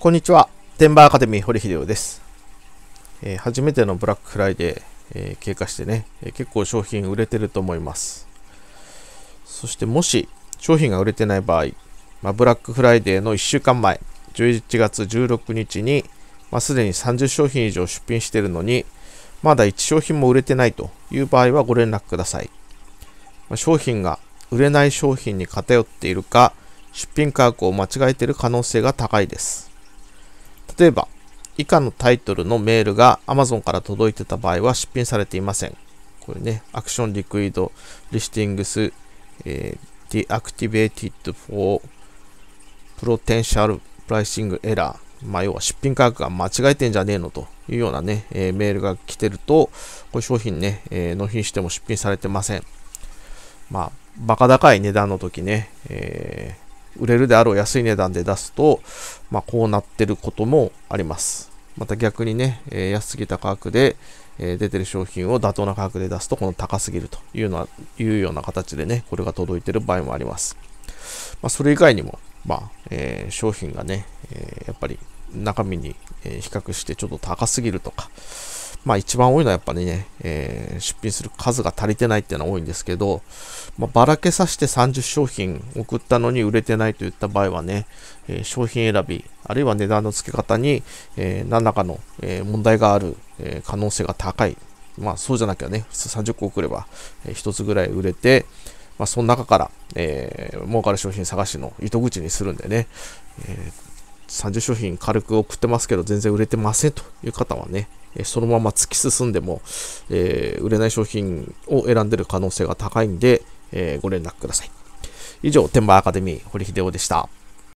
こんにちは。テンバーアカデミー堀秀夫です、えー、初めてのブラックフライデー、えー、経過してね、えー、結構商品売れてると思います。そしてもし商品が売れてない場合、まあ、ブラックフライデーの1週間前、11月16日に、まあ、すでに30商品以上出品してるのに、まだ1商品も売れてないという場合はご連絡ください。まあ、商品が売れない商品に偏っているか、出品価格を間違えている可能性が高いです。例えば、以下のタイトルのメールが Amazon から届いてた場合は出品されていません。これね、アクションリクイド、リスティングス、えー、ディアクティ v a t e d for potential p r i c i n まあ、要は出品価格が間違えてんじゃねえのというようなね、えー、メールが来てると、これ商品ね、えー、納品しても出品されてません。まあ、バカ高い値段の時ね、えー売れるであろう安い値段で出すと、まあ、こうなってることもあります。また逆にね、えー、安すぎた価格で、えー、出てる商品を妥当な価格で出すと、この高すぎるというのはいうような形でね、これが届いてる場合もあります。まあ、それ以外にも、まあえー、商品がね、えやっぱり中身に比較してちょっと高すぎるとか、まあ一番多いのはやっぱりね、えー、出品する数が足りてないっていうのは多いんですけど、まあ、ばらけさして30商品送ったのに売れてないといった場合はね、えー、商品選び、あるいは値段の付け方に、えー、何らかの、え問題がある、え可能性が高い。まあそうじゃなきゃね、普通30個送れば、え1つぐらい売れて、まあ、その中から、えー、儲かる商品探しの糸口にするんでね、えー30商品軽く送ってますけど全然売れてませんという方はね、そのまま突き進んでも、えー、売れない商品を選んでる可能性が高いんで、えー、ご連絡ください。以上、天馬アカデミー、堀秀夫でした。